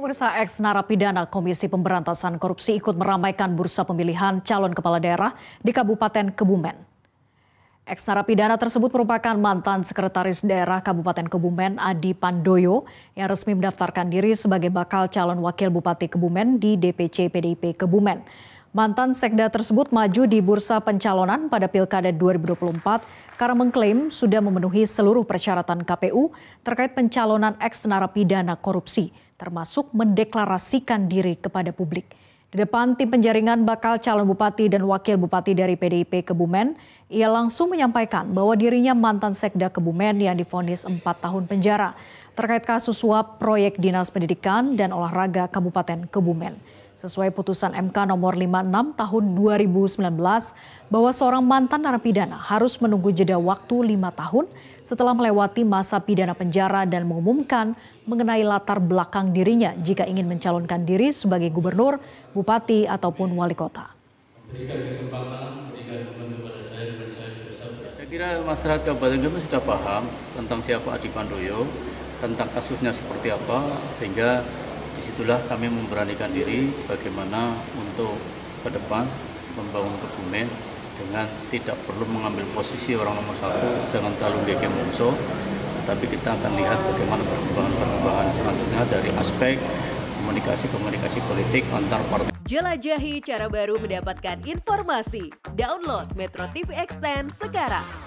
Pemirsa ex narapidana Komisi Pemberantasan Korupsi ikut meramaikan bursa pemilihan calon kepala daerah di Kabupaten Kebumen. Ex narapidana tersebut merupakan mantan sekretaris daerah Kabupaten Kebumen Adi Pandoyo yang resmi mendaftarkan diri sebagai bakal calon wakil Bupati Kebumen di DPC PDIP Kebumen. Mantan sekda tersebut maju di bursa pencalonan pada Pilkada 2024 karena mengklaim sudah memenuhi seluruh persyaratan KPU terkait pencalonan ex narapidana korupsi termasuk mendeklarasikan diri kepada publik. Di depan tim penjaringan bakal calon bupati dan wakil bupati dari PDIP Kebumen, ia langsung menyampaikan bahwa dirinya mantan sekda Kebumen yang difonis 4 tahun penjara terkait kasus suap proyek Dinas Pendidikan dan Olahraga Kabupaten Kebumen sesuai putusan MK nomor 56 tahun 2019 bahwa seorang mantan narapidana harus menunggu jeda waktu lima tahun setelah melewati masa pidana penjara dan mengumumkan mengenai latar belakang dirinya jika ingin mencalonkan diri sebagai gubernur, bupati, ataupun wali kota. Saya kira masyarakat Kabupaten Gresik sudah paham tentang siapa Adi Pandoyo, tentang kasusnya seperti apa, sehingga itulah kami memberanikan diri bagaimana untuk ke depan membangun Kebumen dengan tidak perlu mengambil posisi orang nomor satu, jangan terlalu gege musuh, tapi kita akan lihat bagaimana perkembangan-perkembangan selanjutnya dari aspek komunikasi-komunikasi politik antar partai. Jelajahi cara baru mendapatkan informasi. Download Metro TV Extend sekarang.